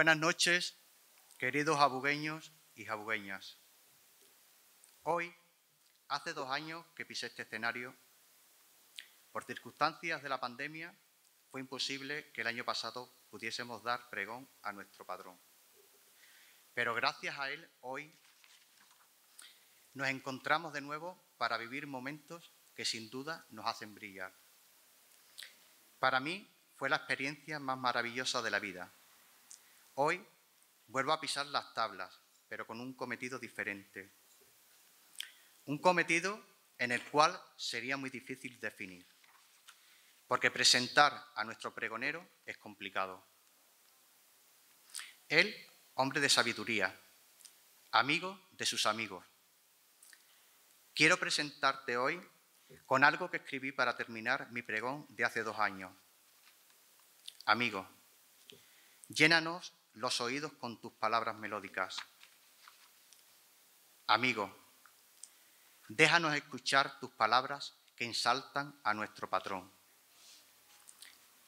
buenas noches, queridos abugueños y jabugueñas. Hoy, hace dos años que pisé este escenario. Por circunstancias de la pandemia, fue imposible que el año pasado pudiésemos dar pregón a nuestro padrón. Pero gracias a él, hoy nos encontramos de nuevo para vivir momentos que sin duda nos hacen brillar. Para mí fue la experiencia más maravillosa de la vida Hoy vuelvo a pisar las tablas, pero con un cometido diferente. Un cometido en el cual sería muy difícil definir, porque presentar a nuestro pregonero es complicado. Él, hombre de sabiduría, amigo de sus amigos. Quiero presentarte hoy con algo que escribí para terminar mi pregón de hace dos años. Amigo, llénanos los oídos con tus palabras melódicas. Amigo, déjanos escuchar tus palabras que ensaltan a nuestro patrón.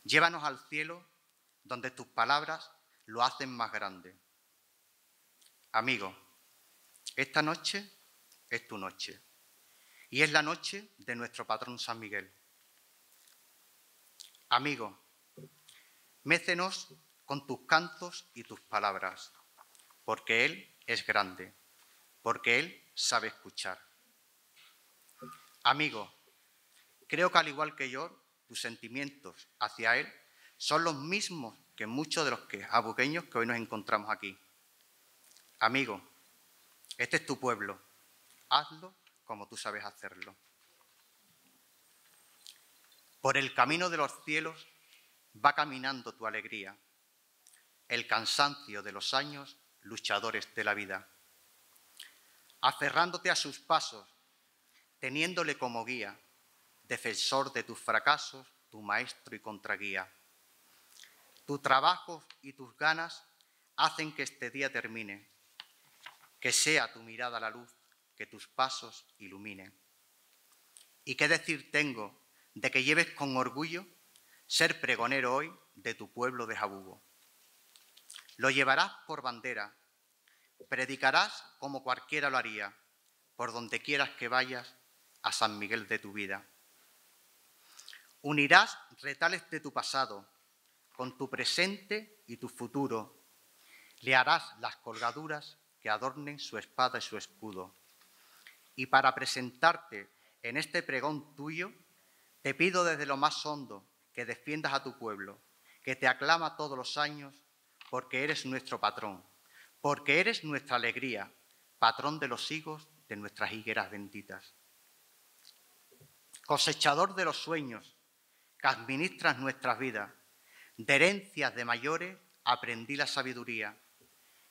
Llévanos al cielo donde tus palabras lo hacen más grande. Amigo, esta noche es tu noche y es la noche de nuestro patrón San Miguel. Amigo, mécenos con tus cantos y tus palabras, porque Él es grande, porque Él sabe escuchar. Amigo, creo que al igual que yo, tus sentimientos hacia Él son los mismos que muchos de los que, abuqueños que hoy nos encontramos aquí. Amigo, este es tu pueblo, hazlo como tú sabes hacerlo. Por el camino de los cielos va caminando tu alegría el cansancio de los años, luchadores de la vida. Aferrándote a sus pasos, teniéndole como guía, defensor de tus fracasos, tu maestro y contraguía. Tu trabajo y tus ganas hacen que este día termine, que sea tu mirada la luz que tus pasos iluminen. ¿Y qué decir tengo de que lleves con orgullo ser pregonero hoy de tu pueblo de Jabugo? Lo llevarás por bandera, predicarás como cualquiera lo haría, por donde quieras que vayas a San Miguel de tu vida. Unirás retales de tu pasado con tu presente y tu futuro. Le harás las colgaduras que adornen su espada y su escudo. Y para presentarte en este pregón tuyo, te pido desde lo más hondo que defiendas a tu pueblo, que te aclama todos los años porque eres nuestro patrón, porque eres nuestra alegría, patrón de los higos de nuestras higueras benditas. Cosechador de los sueños, que administras nuestras vidas, de herencias de mayores aprendí la sabiduría,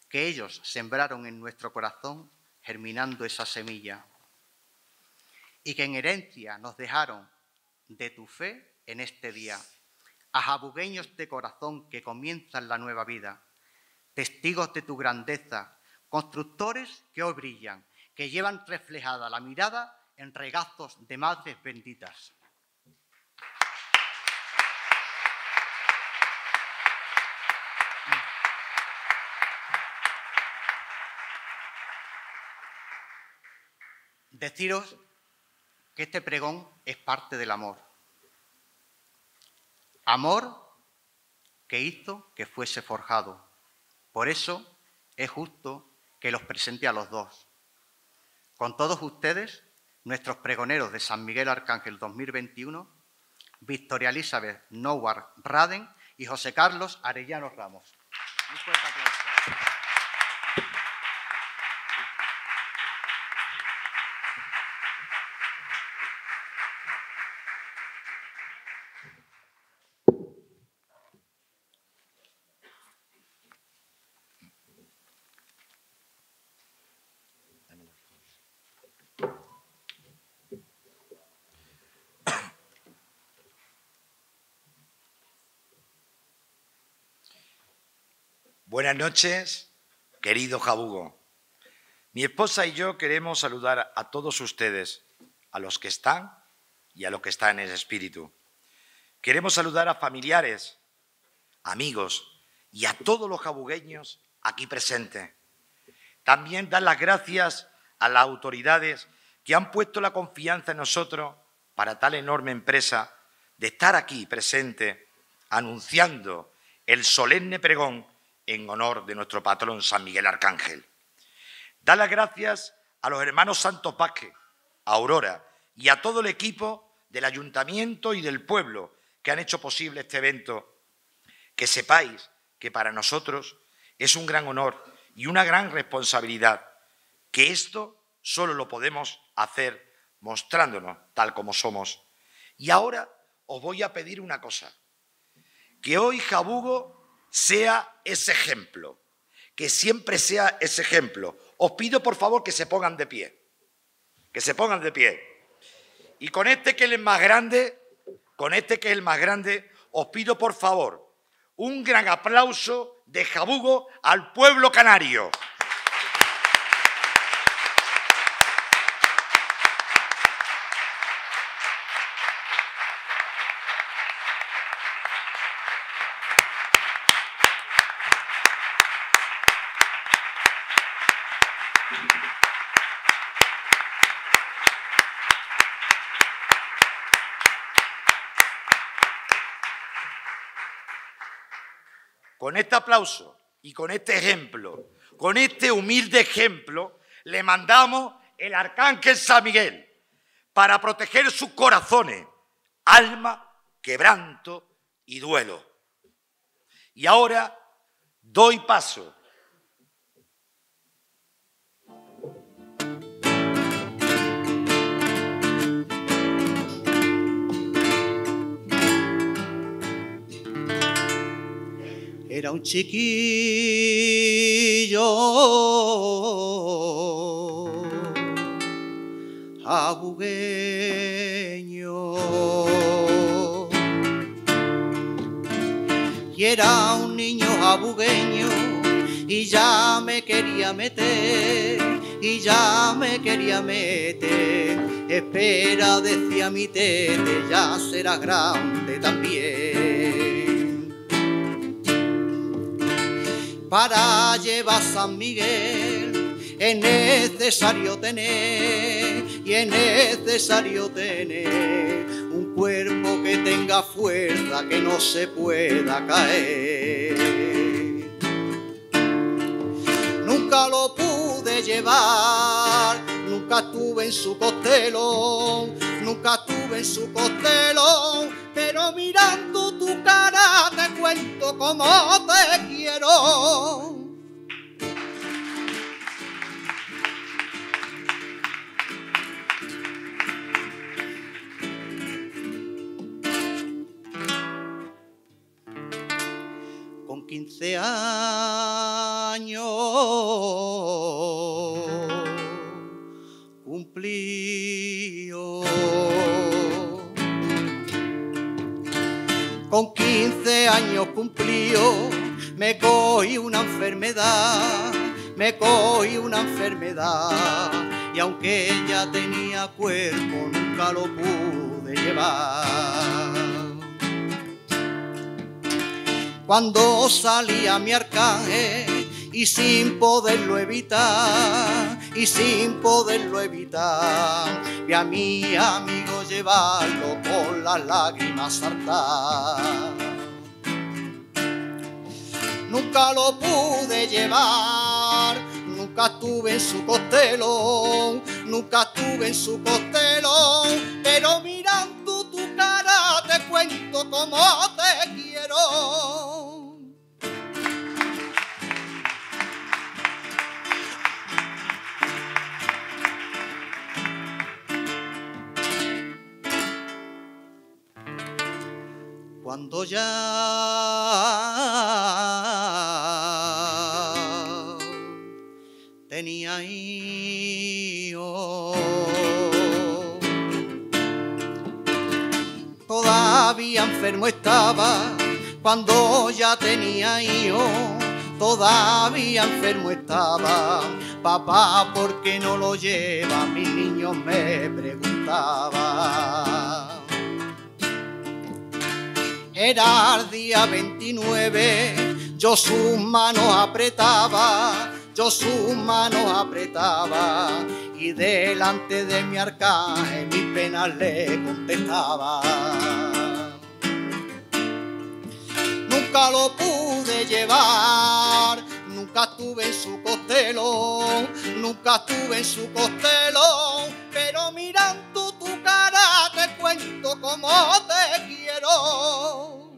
que ellos sembraron en nuestro corazón germinando esa semilla, y que en herencia nos dejaron de tu fe en este día a jabugueños de corazón que comienzan la nueva vida, testigos de tu grandeza, constructores que hoy brillan, que llevan reflejada la mirada en regazos de madres benditas. Deciros que este pregón es parte del amor Amor que hizo que fuese forjado. Por eso es justo que los presente a los dos. Con todos ustedes, nuestros pregoneros de San Miguel Arcángel 2021, Victoria Elizabeth Nowar Raden y José Carlos Arellano Ramos. Buenas noches, querido Jabugo. Mi esposa y yo queremos saludar a todos ustedes, a los que están y a los que están en el espíritu. Queremos saludar a familiares, amigos y a todos los jabugueños aquí presentes. También dar las gracias a las autoridades que han puesto la confianza en nosotros para tal enorme empresa de estar aquí presente anunciando el solemne pregón en honor de nuestro patrón San Miguel Arcángel. Da las gracias a los hermanos Santos Vázquez, a Aurora y a todo el equipo del ayuntamiento y del pueblo que han hecho posible este evento. Que sepáis que para nosotros es un gran honor y una gran responsabilidad, que esto solo lo podemos hacer mostrándonos tal como somos. Y ahora os voy a pedir una cosa, que hoy Jabugo sea ese ejemplo, que siempre sea ese ejemplo. Os pido por favor que se pongan de pie, que se pongan de pie. Y con este que es el más grande, con este que es el más grande, os pido por favor un gran aplauso de jabugo al pueblo canario. Con este aplauso y con este ejemplo, con este humilde ejemplo, le mandamos el arcángel San Miguel para proteger sus corazones, alma, quebranto y duelo. Y ahora doy paso era un chiquillo abugueño y era un niño abugueño y ya me quería meter y ya me quería meter espera decía mi tete ya será grande también para llevar San Miguel es necesario tener y es necesario tener un cuerpo que tenga fuerza que no se pueda caer. Nunca lo pude llevar, nunca tuve en su costelo, nunca tuve en su costelo, pero mirando tu cara cuento cómo te quiero. Con 15 años cumplí Con 15 años cumplió, me cogí una enfermedad, me cogí una enfermedad. Y aunque ella tenía cuerpo, nunca lo pude llevar. Cuando salí mi arcángel, y sin poderlo evitar, y sin poderlo evitar, vi a mi amigo llevarlo con las lágrimas hartas. Nunca lo pude llevar, nunca tuve en su costelo, nunca tuve en su costelo, pero mirando tu cara te cuento cómo te quiero. cuando ya tenía yo todavía enfermo estaba. Papá, ¿por qué no lo lleva? Mis niños me preguntaban. Era el día 29, yo sus manos apretaba, yo sus mano apretaba, y delante de mi arcaje mis penas le contestaba nunca lo pude llevar. Nunca tuve en su costelo, nunca tuve en su costelo, pero mirando tu cara te cuento cómo te quiero.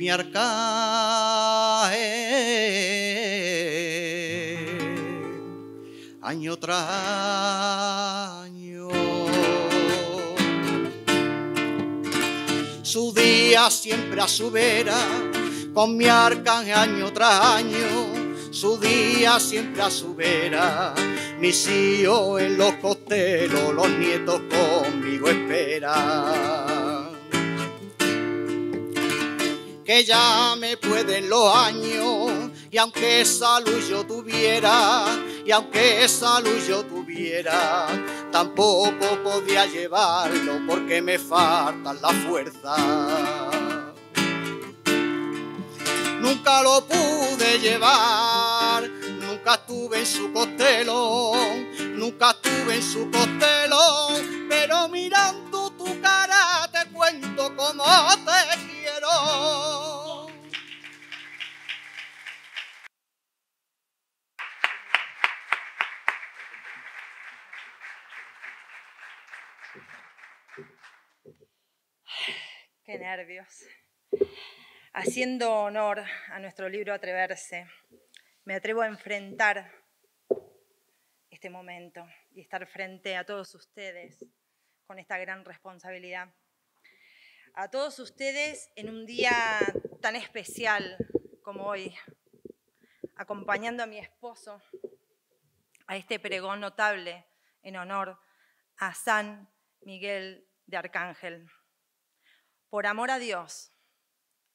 mi arcaje año tras año. Su día siempre a su vera, con mi arcaje año tras año. Su día siempre a su vera, mis hijos en los costeros, los nietos conmigo esperan. que ya me pueden los años, y aunque esa luz yo tuviera, y aunque esa luz yo tuviera, tampoco podía llevarlo porque me faltan la fuerza. Nunca lo pude llevar, nunca estuve en su costelo, nunca estuve en su costelo, pero mirando tu cara te cuento cómo te Qué nervios. Haciendo honor a nuestro libro Atreverse, me atrevo a enfrentar este momento y estar frente a todos ustedes con esta gran responsabilidad a todos ustedes en un día tan especial como hoy, acompañando a mi esposo a este pregón notable en honor a San Miguel de Arcángel. Por amor a Dios,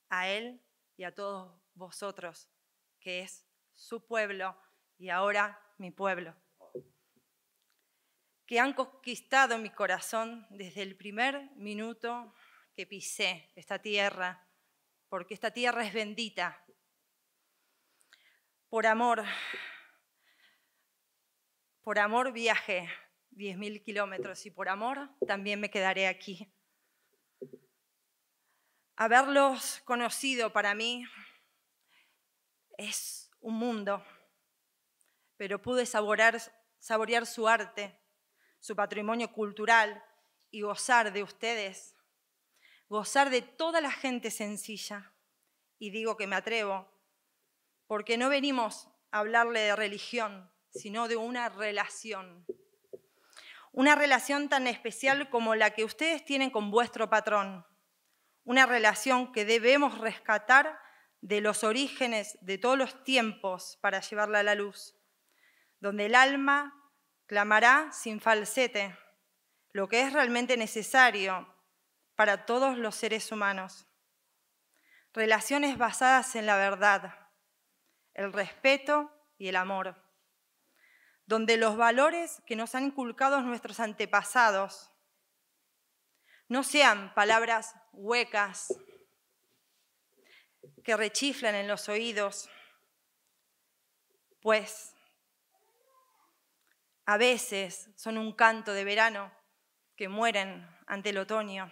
a Él y a todos vosotros, que es su pueblo y ahora mi pueblo, que han conquistado mi corazón desde el primer minuto que pisé, esta tierra, porque esta tierra es bendita. Por amor, por amor viajé 10.000 kilómetros y por amor también me quedaré aquí. Haberlos conocido para mí es un mundo, pero pude saborear, saborear su arte, su patrimonio cultural y gozar de ustedes gozar de toda la gente sencilla. Y digo que me atrevo, porque no venimos a hablarle de religión, sino de una relación. Una relación tan especial como la que ustedes tienen con vuestro patrón. Una relación que debemos rescatar de los orígenes de todos los tiempos para llevarla a la luz, donde el alma clamará sin falsete lo que es realmente necesario para todos los seres humanos. Relaciones basadas en la verdad, el respeto y el amor, donde los valores que nos han inculcado nuestros antepasados no sean palabras huecas que rechiflan en los oídos, pues a veces son un canto de verano que mueren ante el otoño.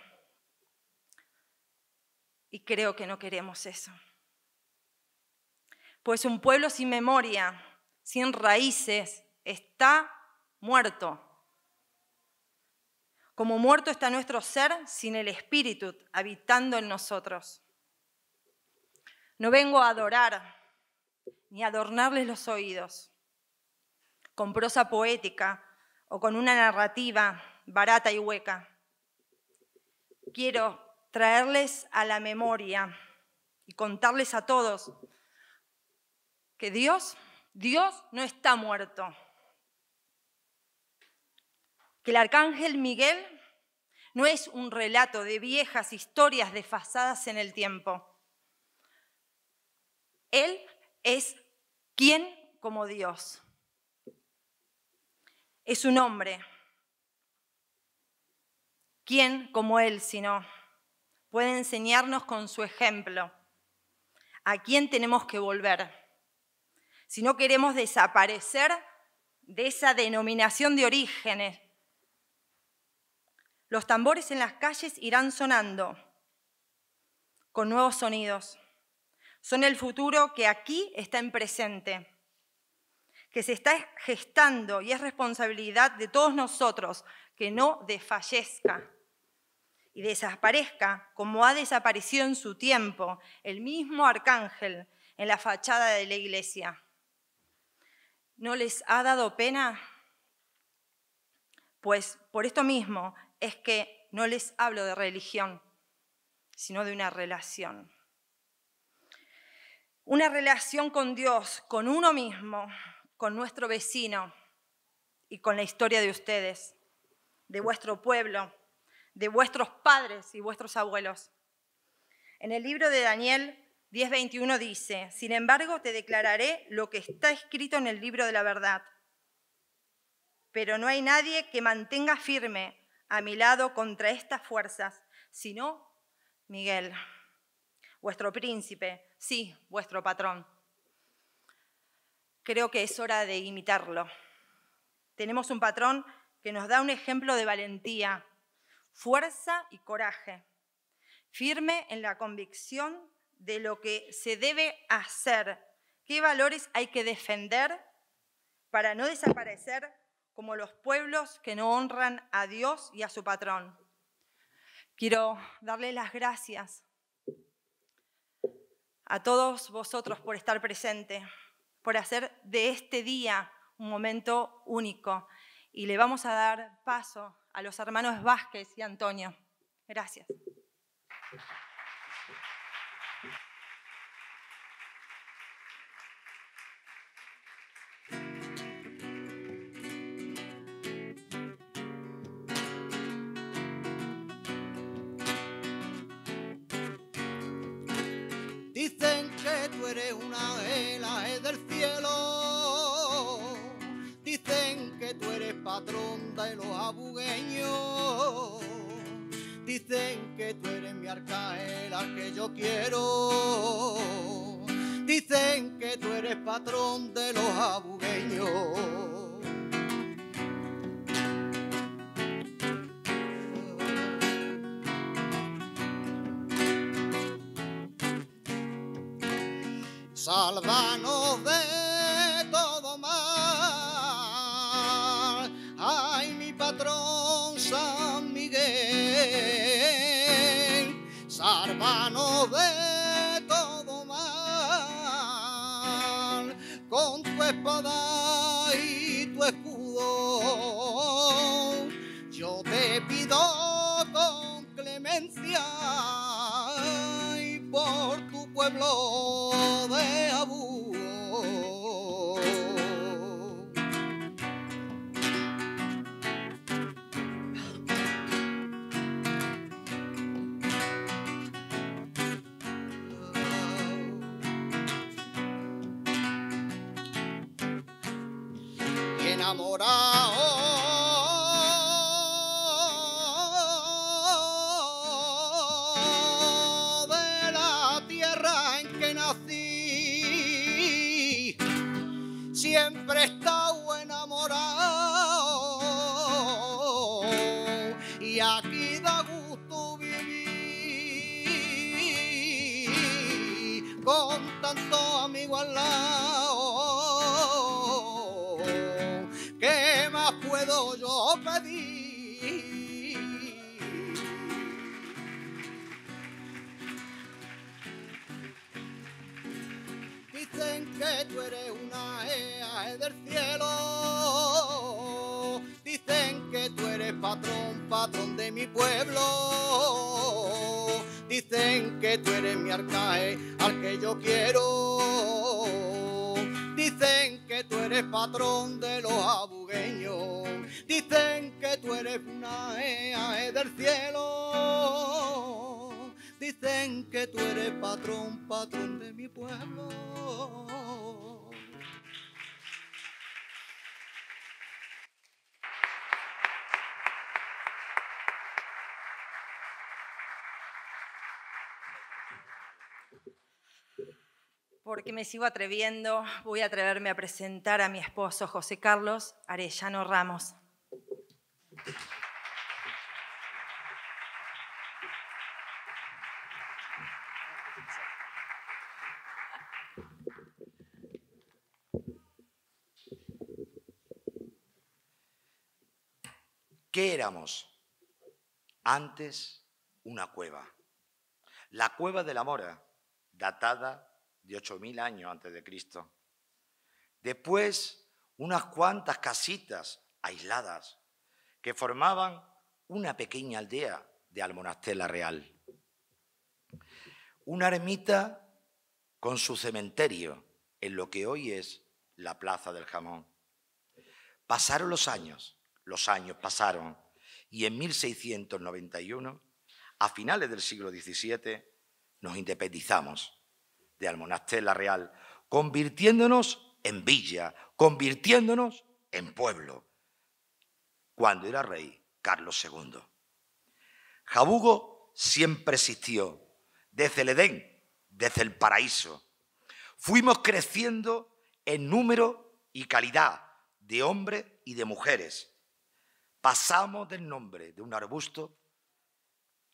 Y creo que no queremos eso. Pues un pueblo sin memoria, sin raíces, está muerto. Como muerto está nuestro ser sin el Espíritu habitando en nosotros. No vengo a adorar ni a adornarles los oídos con prosa poética o con una narrativa barata y hueca. Quiero traerles a la memoria y contarles a todos que Dios, Dios no está muerto. Que el arcángel Miguel no es un relato de viejas historias desfasadas en el tiempo. Él es quien como Dios. Es un hombre. ¿Quién como Él si no? puede enseñarnos con su ejemplo a quién tenemos que volver. Si no queremos desaparecer de esa denominación de orígenes, los tambores en las calles irán sonando con nuevos sonidos. Son el futuro que aquí está en presente, que se está gestando y es responsabilidad de todos nosotros que no desfallezca y desaparezca, como ha desaparecido en su tiempo, el mismo arcángel en la fachada de la iglesia. ¿No les ha dado pena? Pues por esto mismo es que no les hablo de religión, sino de una relación. Una relación con Dios, con uno mismo, con nuestro vecino y con la historia de ustedes, de vuestro pueblo, de vuestros padres y vuestros abuelos. En el libro de Daniel 10:21 dice, Sin embargo, te declararé lo que está escrito en el libro de la verdad. Pero no hay nadie que mantenga firme a mi lado contra estas fuerzas, sino Miguel, vuestro príncipe, sí, vuestro patrón. Creo que es hora de imitarlo. Tenemos un patrón que nos da un ejemplo de valentía, fuerza y coraje, firme en la convicción de lo que se debe hacer, qué valores hay que defender para no desaparecer como los pueblos que no honran a Dios y a su patrón. Quiero darle las gracias a todos vosotros por estar presente, por hacer de este día un momento único. Y le vamos a dar paso a los hermanos Vázquez y Antonio. Gracias. Dicen que tú eres una vela del cielo. Dicen que tú eres patrón de los abugueños. Dicen que tú eres mi arcaela que yo quiero enamorado. eres una EAE del cielo. Dicen que tú eres patrón, patrón de mi pueblo. porque me sigo atreviendo, voy a atreverme a presentar a mi esposo José Carlos Arellano Ramos. éramos? Antes una cueva. La cueva de la Mora, eh, datada de 8.000 años antes de Cristo. Después, unas cuantas casitas aisladas que formaban una pequeña aldea de Almonastela Real. Una ermita con su cementerio en lo que hoy es la Plaza del Jamón. Pasaron los años los años pasaron y en 1691, a finales del siglo XVII, nos independizamos de Almonaster la Real, convirtiéndonos en villa, convirtiéndonos en pueblo, cuando era rey Carlos II. Jabugo siempre existió, desde el Edén, desde el paraíso. Fuimos creciendo en número y calidad de hombres y de mujeres, pasamos del nombre de un arbusto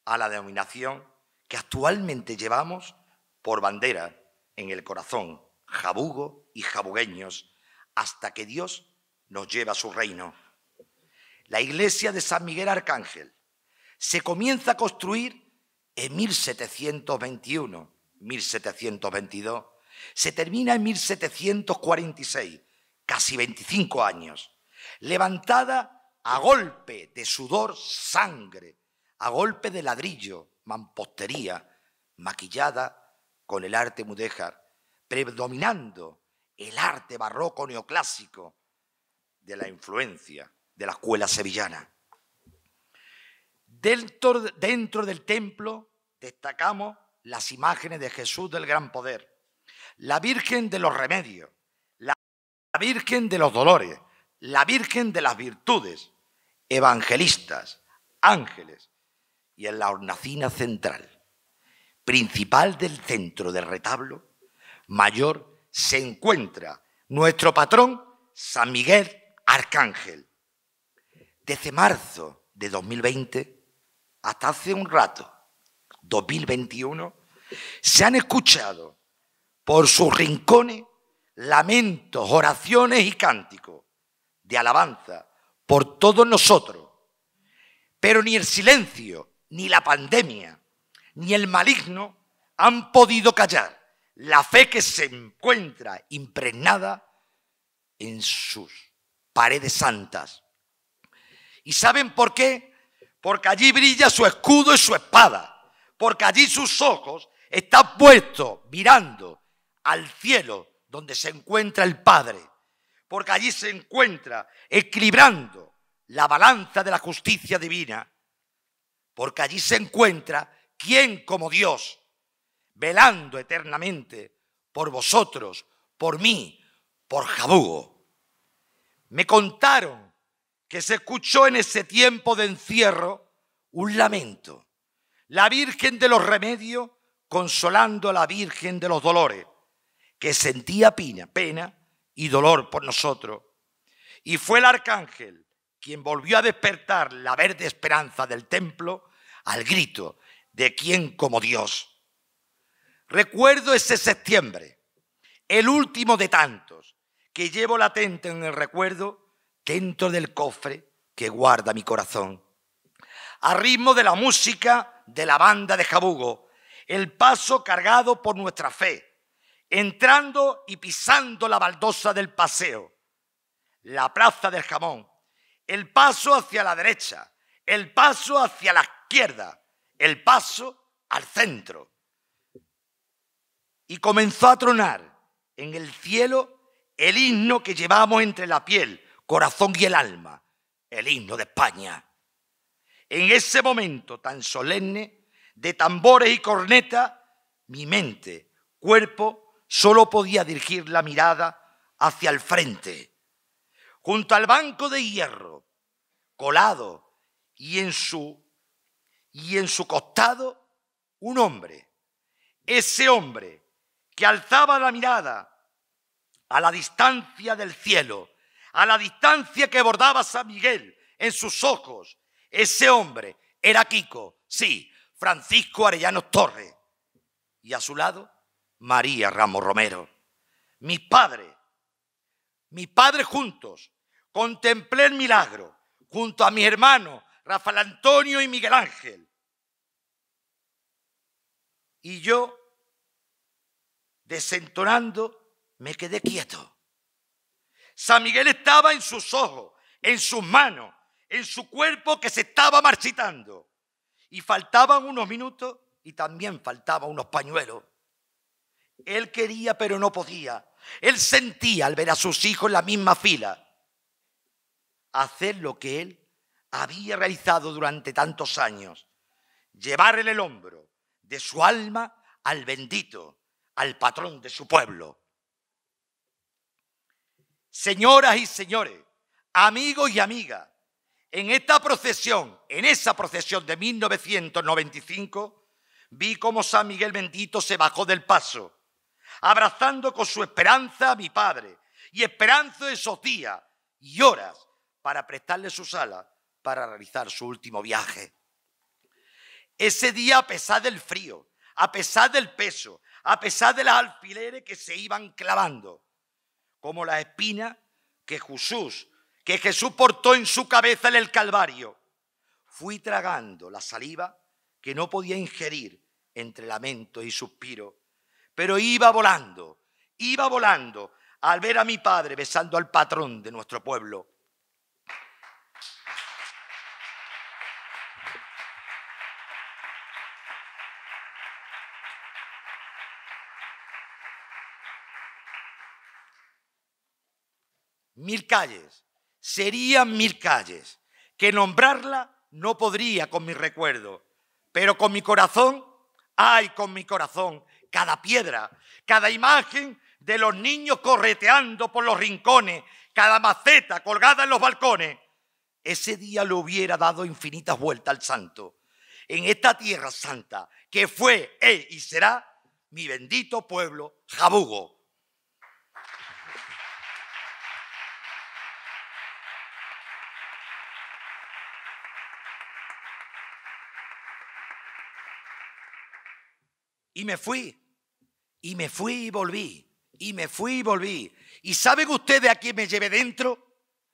a la denominación que actualmente llevamos por bandera en el corazón, jabugo y jabugueños, hasta que Dios nos lleva a su reino. La iglesia de San Miguel Arcángel se comienza a construir en 1721, 1722, se termina en 1746, casi 25 años, levantada a golpe de sudor, sangre, a golpe de ladrillo, mampostería, maquillada con el arte mudéjar, predominando el arte barroco neoclásico de la influencia de la escuela sevillana. Dentro, dentro del templo destacamos las imágenes de Jesús del Gran Poder, la Virgen de los Remedios, la Virgen de los Dolores, la Virgen de las Virtudes, evangelistas, ángeles, y en la hornacina central, principal del centro del retablo mayor, se encuentra nuestro patrón, San Miguel Arcángel. Desde marzo de 2020 hasta hace un rato, 2021, se han escuchado por sus rincones lamentos, oraciones y cánticos de alabanza por todos nosotros. Pero ni el silencio, ni la pandemia, ni el maligno han podido callar la fe que se encuentra impregnada en sus paredes santas. ¿Y saben por qué? Porque allí brilla su escudo y su espada, porque allí sus ojos están puestos mirando al cielo donde se encuentra el Padre porque allí se encuentra equilibrando la balanza de la justicia divina, porque allí se encuentra quien como Dios, velando eternamente por vosotros, por mí, por Jabugo. Me contaron que se escuchó en ese tiempo de encierro un lamento. La Virgen de los Remedios consolando a la Virgen de los Dolores, que sentía pena, pena y dolor por nosotros. Y fue el arcángel quien volvió a despertar la verde esperanza del templo al grito de quien como Dios. Recuerdo ese septiembre, el último de tantos, que llevo latente en el recuerdo dentro del cofre que guarda mi corazón. A ritmo de la música de la banda de Jabugo, el paso cargado por nuestra fe, entrando y pisando la baldosa del paseo, la plaza del jamón, el paso hacia la derecha, el paso hacia la izquierda, el paso al centro. Y comenzó a tronar en el cielo el himno que llevamos entre la piel, corazón y el alma, el himno de España. En ese momento tan solemne, de tambores y corneta, mi mente, cuerpo solo podía dirigir la mirada hacia el frente, junto al banco de hierro, colado y en su y en su costado un hombre. Ese hombre que alzaba la mirada a la distancia del cielo, a la distancia que bordaba San Miguel en sus ojos. Ese hombre era Kiko, sí, Francisco Arellano Torres. Y a su lado María Ramos Romero. Mi padre, mi padre juntos, contemplé el milagro junto a mis hermanos Rafael Antonio y Miguel Ángel. Y yo, desentonando, me quedé quieto. San Miguel estaba en sus ojos, en sus manos, en su cuerpo que se estaba marchitando. Y faltaban unos minutos y también faltaban unos pañuelos. Él quería pero no podía. Él sentía al ver a sus hijos en la misma fila hacer lo que él había realizado durante tantos años, llevarle el hombro de su alma al bendito, al patrón de su pueblo. Señoras y señores, amigos y amigas, en esta procesión, en esa procesión de 1995, vi cómo San Miguel bendito se bajó del paso abrazando con su esperanza a mi Padre y de esos días y horas para prestarle su sala para realizar su último viaje. Ese día, a pesar del frío, a pesar del peso, a pesar de las alfileres que se iban clavando, como la espina que Jesús, que Jesús portó en su cabeza en el Calvario, fui tragando la saliva que no podía ingerir entre lamentos y suspiros pero iba volando, iba volando al ver a mi padre besando al patrón de nuestro pueblo. Mil calles, serían mil calles, que nombrarla no podría con mi recuerdo, pero con mi corazón, ay, con mi corazón, cada piedra, cada imagen de los niños correteando por los rincones, cada maceta colgada en los balcones. Ese día le hubiera dado infinitas vueltas al santo. En esta tierra santa, que fue, es y será mi bendito pueblo, Jabugo. Y me fui. Y me fui y volví. Y me fui y volví. ¿Y saben ustedes a quién me llevé dentro?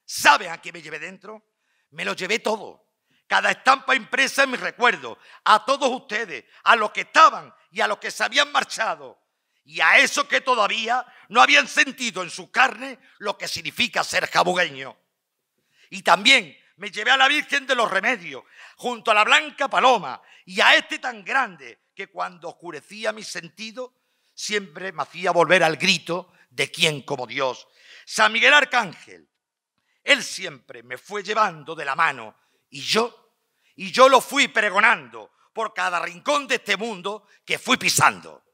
¿Saben a quién me llevé dentro? Me lo llevé todo. Cada estampa impresa en mi recuerdo. A todos ustedes, a los que estaban y a los que se habían marchado. Y a esos que todavía no habían sentido en su carne lo que significa ser jabugueño. Y también me llevé a la Virgen de los Remedios, junto a la Blanca Paloma, y a este tan grande, que cuando oscurecía mi sentido siempre me hacía volver al grito de quien como Dios. San Miguel Arcángel, él siempre me fue llevando de la mano y yo, y yo lo fui pregonando por cada rincón de este mundo que fui pisando.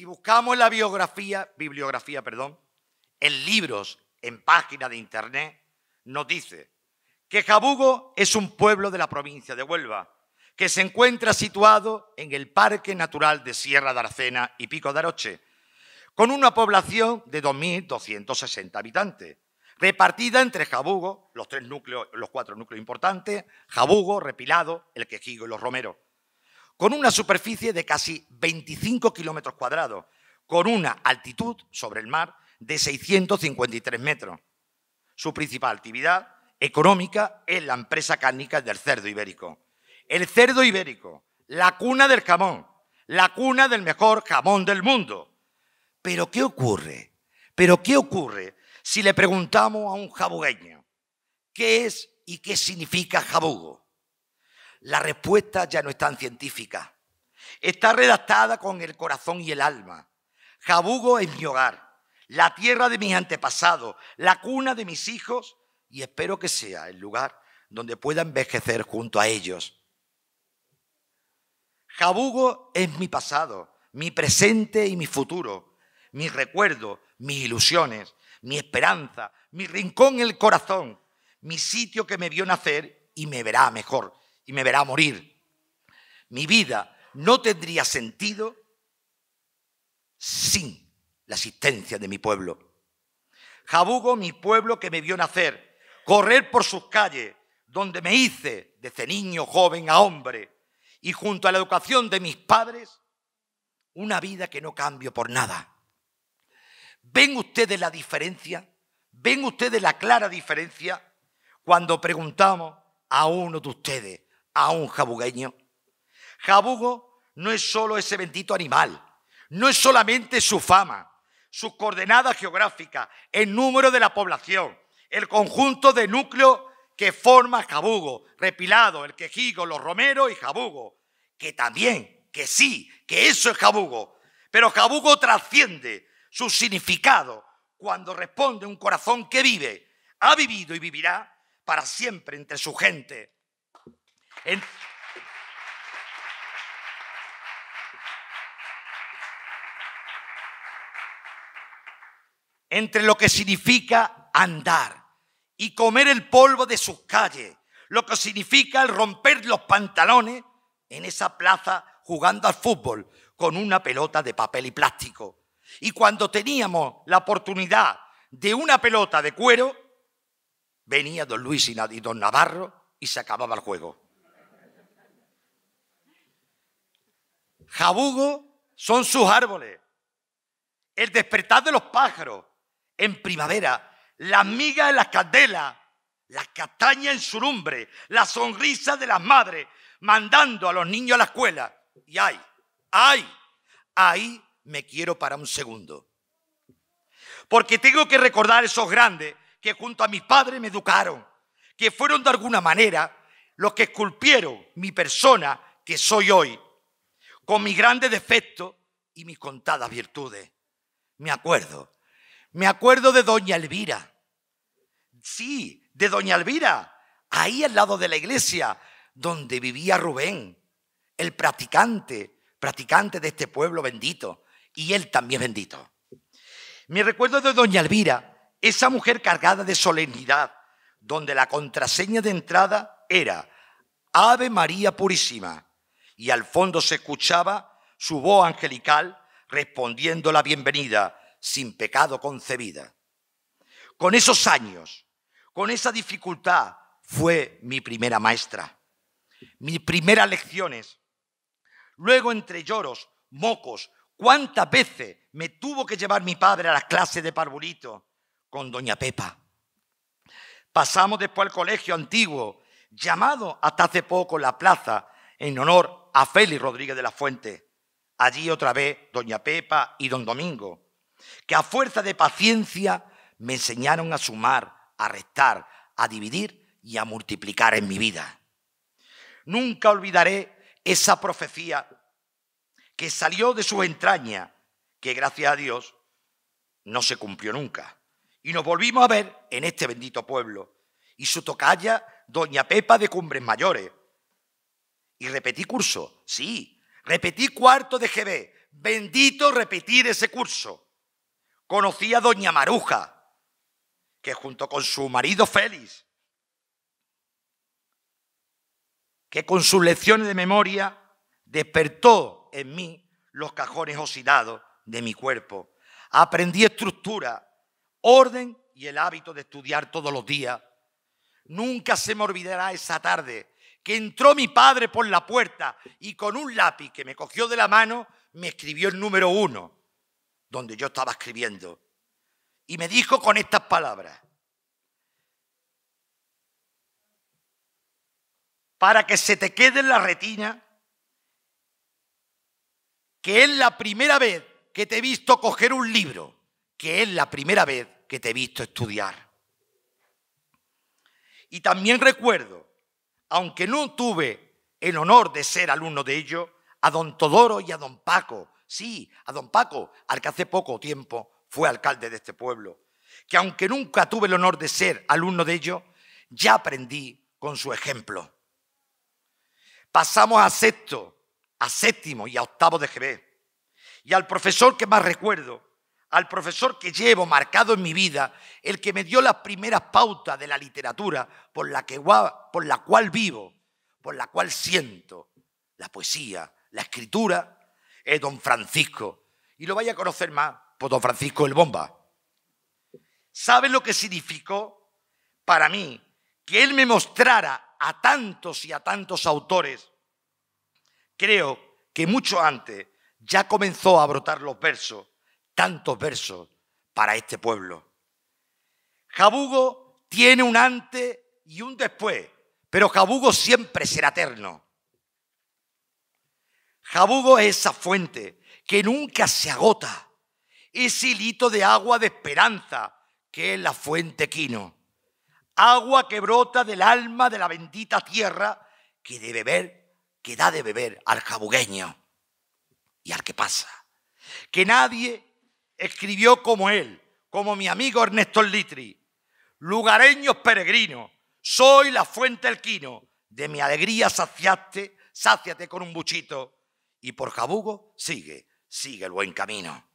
Si buscamos la biografía, bibliografía, perdón, en libros, en páginas de internet, nos dice que Jabugo es un pueblo de la provincia de Huelva, que se encuentra situado en el Parque Natural de Sierra de Arcena y Pico de Aroche, con una población de 2.260 habitantes, repartida entre Jabugo, los, tres núcleos, los cuatro núcleos importantes, Jabugo, Repilado, El Quejigo y Los Romeros con una superficie de casi 25 kilómetros cuadrados, con una altitud sobre el mar de 653 metros. Su principal actividad económica es la empresa cárnica del cerdo ibérico. El cerdo ibérico, la cuna del jamón, la cuna del mejor jamón del mundo. Pero ¿qué ocurre? Pero ¿qué ocurre si le preguntamos a un jabugueño qué es y qué significa jabugo? La respuesta ya no es tan científica, Está redactada con el corazón y el alma. Jabugo es mi hogar, la tierra de mis antepasados, la cuna de mis hijos y espero que sea el lugar donde pueda envejecer junto a ellos. Jabugo es mi pasado, mi presente y mi futuro, mis recuerdos, mis ilusiones, mi esperanza, mi rincón en el corazón, mi sitio que me vio nacer y me verá mejor y me verá morir. Mi vida no tendría sentido sin la asistencia de mi pueblo. Jabugo, mi pueblo que me vio nacer, correr por sus calles, donde me hice desde niño, joven a hombre, y junto a la educación de mis padres, una vida que no cambio por nada. ¿Ven ustedes la diferencia? ¿Ven ustedes la clara diferencia cuando preguntamos a uno de ustedes, a un jabugueño. Jabugo no es solo ese bendito animal, no es solamente su fama, sus coordenadas geográficas, el número de la población, el conjunto de núcleos que forma Jabugo, Repilado, El Quejigo, Los Romeros y Jabugo, que también, que sí, que eso es Jabugo, pero Jabugo trasciende su significado cuando responde un corazón que vive, ha vivido y vivirá para siempre entre su gente, entre lo que significa andar y comer el polvo de sus calles, lo que significa el romper los pantalones en esa plaza jugando al fútbol con una pelota de papel y plástico. Y cuando teníamos la oportunidad de una pelota de cuero, venía don Luis y don Navarro y se acababa el juego. jabugo son sus árboles, el despertar de los pájaros en primavera, las migas en las candelas, la castaña en su lumbre, la sonrisa de las madres, mandando a los niños a la escuela. Y ay, ay, ahí me quiero para un segundo. Porque tengo que recordar esos grandes que junto a mis padres me educaron, que fueron de alguna manera los que esculpieron mi persona que soy hoy con mis grandes defecto y mis contadas virtudes. Me acuerdo. Me acuerdo de doña Elvira. Sí, de doña Elvira, ahí al lado de la iglesia, donde vivía Rubén, el practicante, practicante de este pueblo bendito. Y él también bendito. Me recuerdo de doña Elvira, esa mujer cargada de solemnidad, donde la contraseña de entrada era Ave María Purísima y al fondo se escuchaba su voz angelical respondiendo la bienvenida sin pecado concebida. Con esos años, con esa dificultad, fue mi primera maestra, mis primeras lecciones. Luego entre lloros, mocos, cuántas veces me tuvo que llevar mi padre a la clase de parvulito con doña Pepa. Pasamos después al colegio antiguo, llamado hasta hace poco La Plaza, en honor a Félix Rodríguez de la Fuente. Allí otra vez doña Pepa y don Domingo, que a fuerza de paciencia me enseñaron a sumar, a restar, a dividir y a multiplicar en mi vida. Nunca olvidaré esa profecía que salió de su entraña, que gracias a Dios no se cumplió nunca. Y nos volvimos a ver en este bendito pueblo. Y su tocaya, doña Pepa de Cumbres Mayores, y repetí curso, sí. Repetí cuarto de GB. Bendito repetir ese curso. Conocí a doña Maruja, que junto con su marido Félix, que con sus lecciones de memoria despertó en mí los cajones oxidados de mi cuerpo. Aprendí estructura, orden y el hábito de estudiar todos los días. Nunca se me olvidará esa tarde que entró mi padre por la puerta y con un lápiz que me cogió de la mano me escribió el número uno, donde yo estaba escribiendo. Y me dijo con estas palabras, para que se te quede en la retina, que es la primera vez que te he visto coger un libro, que es la primera vez que te he visto estudiar. Y también recuerdo aunque no tuve el honor de ser alumno de ellos, a don Todoro y a don Paco, sí, a don Paco, al que hace poco tiempo fue alcalde de este pueblo, que aunque nunca tuve el honor de ser alumno de ellos, ya aprendí con su ejemplo. Pasamos a sexto, a séptimo y a octavo de GB. Y al profesor que más recuerdo, al profesor que llevo marcado en mi vida, el que me dio las primeras pautas de la literatura por la, que, por la cual vivo, por la cual siento la poesía, la escritura, es don Francisco. Y lo vaya a conocer más por don Francisco el Bomba. ¿Sabe lo que significó para mí que él me mostrara a tantos y a tantos autores? Creo que mucho antes ya comenzó a brotar los versos tantos versos para este pueblo. Jabugo tiene un antes y un después, pero Jabugo siempre será eterno. Jabugo es esa fuente que nunca se agota, ese hilito de agua de esperanza que es la fuente Quino, agua que brota del alma de la bendita tierra que de beber, que da de beber al jabugueño y al que pasa. Que nadie escribió como él, como mi amigo Ernesto Litri. Lugareños peregrinos, soy la fuente Alquino De mi alegría saciaste, sáciate con un buchito. Y por Jabugo sigue, sigue el buen camino.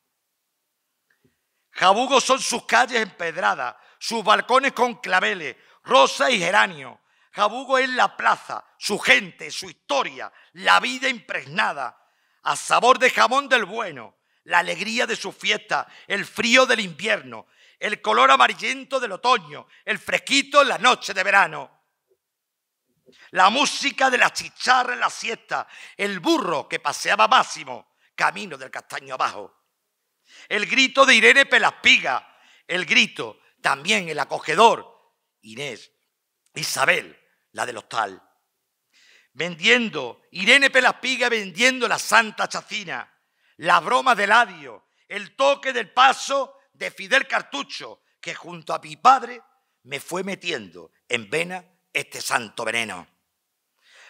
Jabugo son sus calles empedradas, sus balcones con claveles, rosa y geranio. Jabugo es la plaza, su gente, su historia, la vida impregnada, a sabor de jamón del bueno, la alegría de su fiesta, el frío del invierno, el color amarillento del otoño, el fresquito en la noche de verano. La música de la chicharra en la siesta, el burro que paseaba Máximo, camino del castaño abajo. El grito de Irene Pelaspiga, el grito también el acogedor, Inés, Isabel, la del hostal. Vendiendo, Irene Pelaspiga vendiendo la santa chacina la broma del Ladio, el toque del paso de Fidel Cartucho, que junto a mi padre me fue metiendo en vena este santo veneno.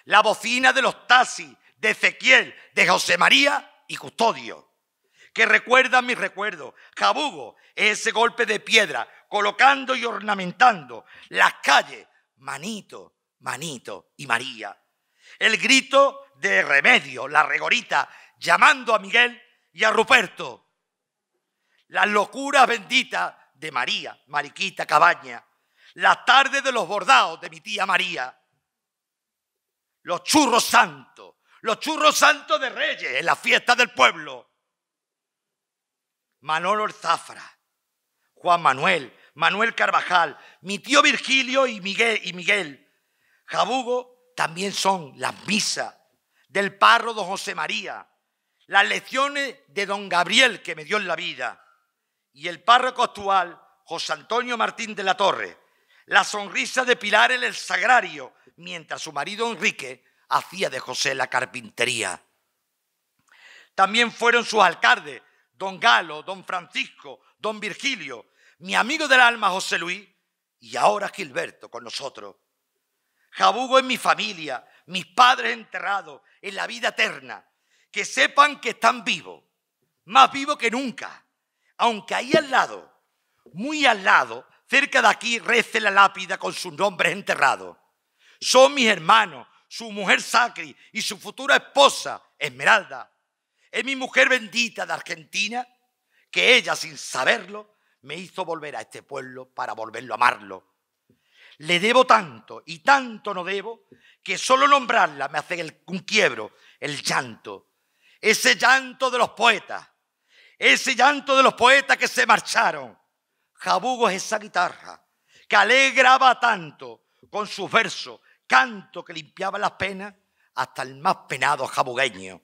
La bocina de los taxis de Ezequiel, de José María y Custodio, que recuerdan mis recuerdos. Jabugo ese golpe de piedra, colocando y ornamentando las calles, Manito, Manito y María. El grito de Remedio, la regorita, llamando a Miguel y a Ruperto. Las locuras benditas de María, Mariquita Cabaña. la tarde de los bordados de mi tía María. Los churros santos. Los churros santos de Reyes en la fiesta del pueblo. Manolo Zafra, Juan Manuel, Manuel Carvajal, mi tío Virgilio y Miguel, y Miguel. Jabugo también son las misas del párroco José María las lecciones de don Gabriel que me dio en la vida y el párroco actual, José Antonio Martín de la Torre, la sonrisa de Pilar en el sagrario, mientras su marido Enrique hacía de José la carpintería. También fueron sus alcaldes, don Galo, don Francisco, don Virgilio, mi amigo del alma José Luis y ahora Gilberto con nosotros. Jabugo en mi familia, mis padres enterrados en la vida eterna, que sepan que están vivos, más vivos que nunca. Aunque ahí al lado, muy al lado, cerca de aquí, rece la lápida con sus nombres enterrados. Son mis hermanos, su mujer Sacri y su futura esposa, Esmeralda. Es mi mujer bendita de Argentina, que ella, sin saberlo, me hizo volver a este pueblo para volverlo a amarlo. Le debo tanto y tanto no debo que solo nombrarla me hace un quiebro, el llanto ese llanto de los poetas, ese llanto de los poetas que se marcharon. Jabugo es esa guitarra que alegraba tanto con sus versos, canto que limpiaba las penas hasta el más penado jabugueño.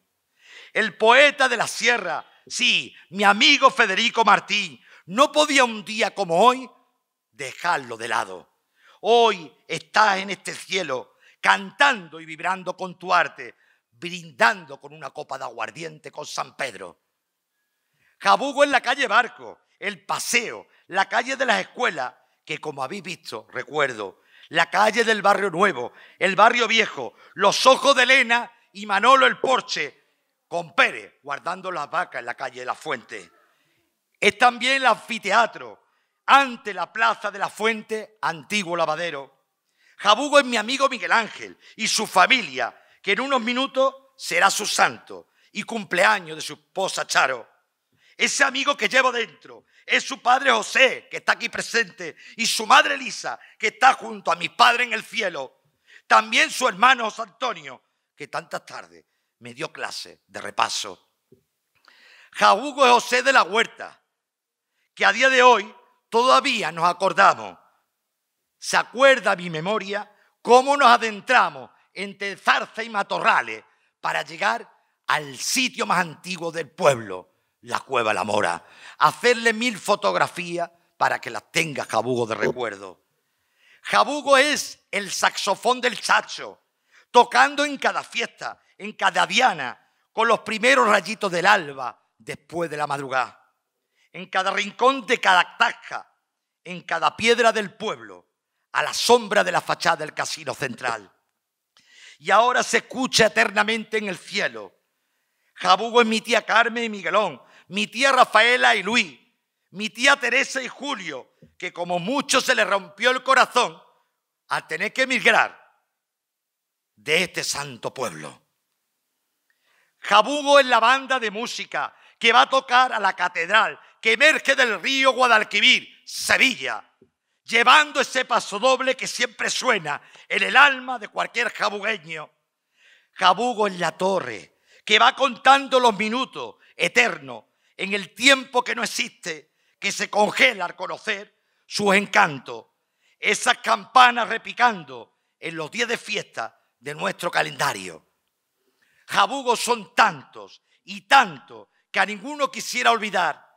El poeta de la sierra, sí, mi amigo Federico Martín, no podía un día como hoy dejarlo de lado. Hoy estás en este cielo cantando y vibrando con tu arte, brindando con una copa de aguardiente con San Pedro. Jabugo en la calle Barco, el paseo, la calle de las escuelas, que como habéis visto, recuerdo, la calle del barrio nuevo, el barrio viejo, los ojos de Elena y Manolo el Porche, con Pérez, guardando las vacas en la calle de la Fuente. Es también el anfiteatro, ante la plaza de la Fuente, antiguo lavadero. Jabugo es mi amigo Miguel Ángel y su familia, que en unos minutos será su santo y cumpleaños de su esposa Charo. Ese amigo que llevo dentro es su padre José, que está aquí presente, y su madre Elisa, que está junto a mi padre en el cielo. También su hermano José Antonio, que tantas tardes me dio clase de repaso. Jaúgo José de la Huerta, que a día de hoy todavía nos acordamos. Se acuerda mi memoria cómo nos adentramos entre zarza y matorrales para llegar al sitio más antiguo del pueblo, la cueva La Mora. Hacerle mil fotografías para que las tenga Jabugo de recuerdo. Jabugo es el saxofón del chacho, tocando en cada fiesta, en cada diana, con los primeros rayitos del alba, después de la madrugada. En cada rincón de cada tasca, en cada piedra del pueblo, a la sombra de la fachada del casino central y ahora se escucha eternamente en el cielo. Jabugo es mi tía Carmen y Miguelón, mi tía Rafaela y Luis, mi tía Teresa y Julio, que como mucho se le rompió el corazón al tener que emigrar de este santo pueblo. Jabugo es la banda de música que va a tocar a la catedral que emerge del río Guadalquivir, Sevilla, llevando ese paso doble que siempre suena en el alma de cualquier jabugueño. Jabugo en la torre, que va contando los minutos, eternos en el tiempo que no existe, que se congela al conocer sus encantos. Esas campanas repicando en los días de fiesta de nuestro calendario. Jabugos son tantos y tantos que a ninguno quisiera olvidar.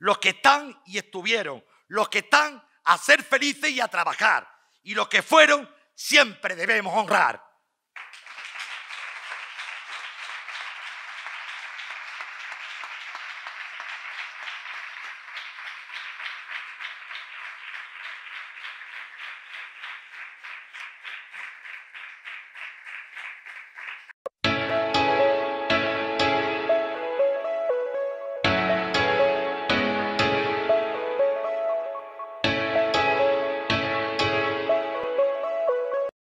Los que están y estuvieron, los que están a ser felices y a trabajar. Y lo que fueron siempre debemos honrar.